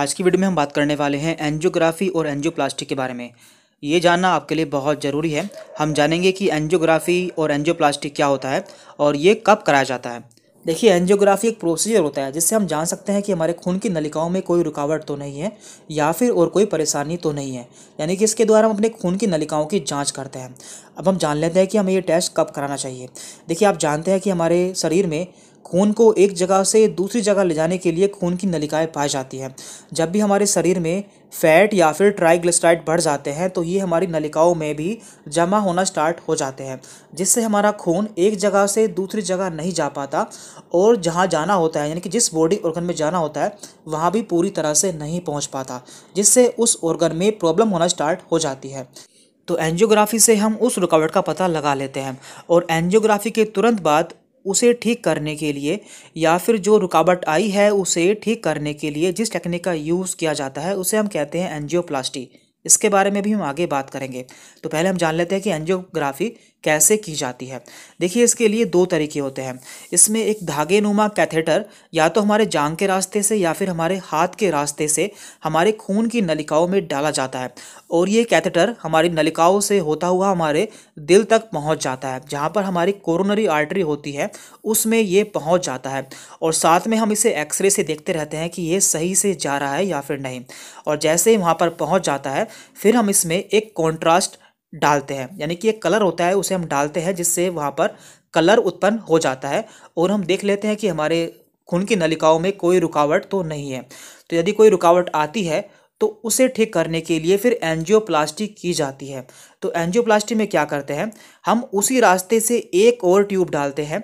आज की वीडियो में हम बात करने वाले हैं एंजियोग्राफी और एंजियोप्लास्टी के बारे में ये जानना आपके लिए बहुत ज़रूरी है हम जानेंगे कि एंजियोग्राफी और एंजियोप्लास्टी क्या होता है और ये कब कराया जाता है देखिए एंजियोग्राफी एक प्रोसीजर होता है जिससे हम जान सकते हैं कि हमारे खून की नलिकाओं में कोई रुकावट तो नहीं है या फिर और कोई परेशानी तो नहीं है यानी कि इसके द्वारा हम अपने खून की नलिकाओं की जांच करते हैं अब हम जान लेते हैं कि हमें ये टेस्ट कब कराना चाहिए देखिए आप जानते हैं कि हमारे शरीर में खून को एक जगह से दूसरी जगह ले जाने के लिए खून की नलिकाएं पाई जाती हैं जब भी हमारे शरीर में फैट या फिर ट्राइग्लिसराइड बढ़ जाते हैं तो ये हमारी नलिकाओं में भी जमा होना स्टार्ट हो जाते हैं जिससे हमारा खून एक जगह से दूसरी जगह नहीं जा पाता और जहाँ जाना होता है यानी कि जिस बॉडी ऑर्गन में जाना होता है वहाँ भी पूरी तरह से नहीं पहुँच पाता जिससे उस ऑर्गन में प्रॉब्लम होना स्टार्ट हो जाती है तो एंजियोग्राफी से हम उस रुकावट का पता लगा लेते हैं और एंजियोग्राफी के तुरंत बाद उसे ठीक करने के लिए या फिर जो रुकावट आई है उसे ठीक करने के लिए जिस टेक्निक का यूज़ किया जाता है उसे हम कहते हैं एनजियोप्लास्टी इसके बारे में भी हम आगे बात करेंगे तो पहले हम जान लेते हैं कि एंजियोग्राफी कैसे की जाती है देखिए इसके लिए दो तरीके होते हैं इसमें एक धागे नुमा कैथेटर या तो हमारे जांग के रास्ते से या फिर हमारे हाथ के रास्ते से हमारे खून की नलिकाओं में डाला जाता है और ये कैथेटर हमारी नलिकाओं से होता हुआ हमारे दिल तक पहुँच जाता है जहाँ पर हमारी कोरोनरी आर्टरी होती है उसमें ये पहुँच जाता है और साथ में हम इसे एक्सरे से देखते रहते हैं कि ये सही से जा रहा है या फिर नहीं और जैसे ही वहाँ पर पहुँच जाता है फिर हम इसमें एक कॉन्ट्रास्ट डालते हैं यानी कि एक कलर होता है उसे हम डालते हैं जिससे वहाँ पर कलर उत्पन्न हो जाता है और हम देख लेते हैं कि हमारे खून की नलिकाओं में कोई रुकावट तो नहीं है तो यदि कोई रुकावट आती है तो उसे ठीक करने के लिए फिर एंजियोप्लास्टी की जाती है तो एंजियोप्लास्टी में क्या करते हैं हम उसी रास्ते से एक और ट्यूब डालते हैं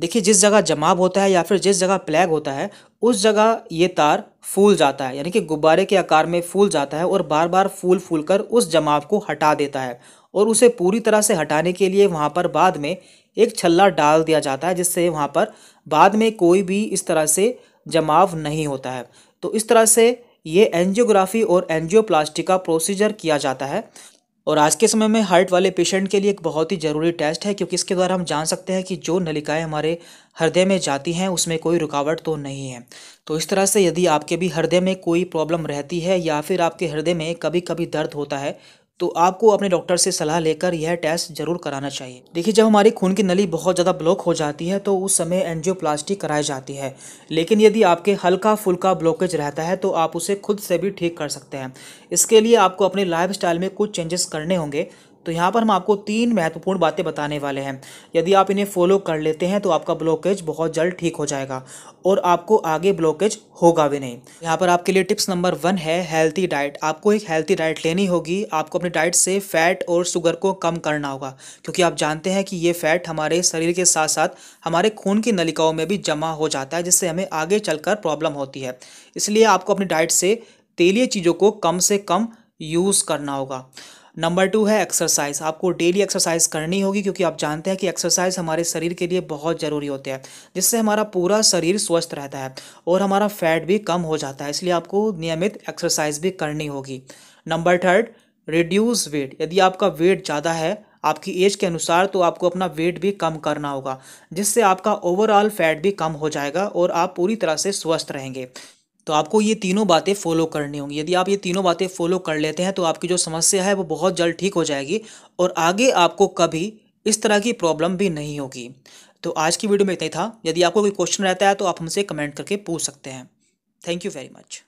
देखिए जिस जगह जमाव होता है या फिर जिस जगह प्लैग होता है उस जगह ये तार फूल जाता है यानी कि गुब्बारे के आकार में फूल जाता है और बार बार फूल फूल कर उस जमाव को हटा देता है और उसे पूरी तरह से हटाने के लिए वहाँ पर बाद में एक छल्ला डाल दिया जाता है जिससे वहाँ पर बाद में कोई भी इस तरह से जमाव नहीं होता है तो इस तरह से ये एंजियोग्राफी और एंजियोप्लास्टी का प्रोसीजर किया जाता है और आज के समय में हार्ट वाले पेशेंट के लिए एक बहुत ही ज़रूरी टेस्ट है क्योंकि इसके द्वारा हम जान सकते हैं कि जो नलिकाएं हमारे हृदय में जाती हैं उसमें कोई रुकावट तो नहीं है तो इस तरह से यदि आपके भी हृदय में कोई प्रॉब्लम रहती है या फिर आपके हृदय में कभी कभी दर्द होता है तो आपको अपने डॉक्टर से सलाह लेकर यह टेस्ट जरूर कराना चाहिए देखिए जब हमारी खून की नली बहुत ज़्यादा ब्लॉक हो जाती है तो उस समय एनजियोप्लास्टी कराई जाती है लेकिन यदि आपके हल्का फुल्का ब्लॉकेज रहता है तो आप उसे खुद से भी ठीक कर सकते हैं इसके लिए आपको अपने लाइफ में कुछ चेंजेस करने होंगे तो यहाँ पर हम आपको तीन महत्वपूर्ण बातें बताने वाले हैं यदि आप इन्हें फॉलो कर लेते हैं तो आपका ब्लॉकेज बहुत जल्द ठीक हो जाएगा और आपको आगे ब्लॉकेज होगा भी नहीं यहाँ पर आपके लिए टिप्स नंबर वन है हेल्थी डाइट आपको एक हेल्थी डाइट लेनी होगी आपको अपनी डाइट से फैट और शुगर को कम करना होगा क्योंकि आप जानते हैं कि ये फैट हमारे शरीर के साथ साथ हमारे खून की नलिकाओं में भी जमा हो जाता है जिससे हमें आगे चलकर प्रॉब्लम होती है इसलिए आपको अपनी डाइट से तेलीय चीज़ों को कम से कम यूज़ करना होगा नंबर टू है एक्सरसाइज आपको डेली एक्सरसाइज करनी होगी क्योंकि आप जानते हैं कि एक्सरसाइज हमारे शरीर के लिए बहुत ज़रूरी होते हैं जिससे हमारा पूरा शरीर स्वस्थ रहता है और हमारा फैट भी कम हो जाता है इसलिए आपको नियमित एक्सरसाइज भी करनी होगी नंबर थर्ड रिड्यूस वेट यदि आपका वेट ज़्यादा है आपकी एज के अनुसार तो आपको अपना वेट भी कम करना होगा जिससे आपका ओवरऑल फैट भी कम हो जाएगा और आप पूरी तरह से स्वस्थ रहेंगे तो आपको ये तीनों बातें फॉलो करनी होंगी यदि आप ये तीनों बातें फॉलो कर लेते हैं तो आपकी जो समस्या है वो बहुत जल्द ठीक हो जाएगी और आगे आपको कभी इस तरह की प्रॉब्लम भी नहीं होगी तो आज की वीडियो में इतना ही था यदि आपको कोई क्वेश्चन रहता है तो आप हमसे कमेंट करके पूछ सकते हैं थैंक यू वेरी मच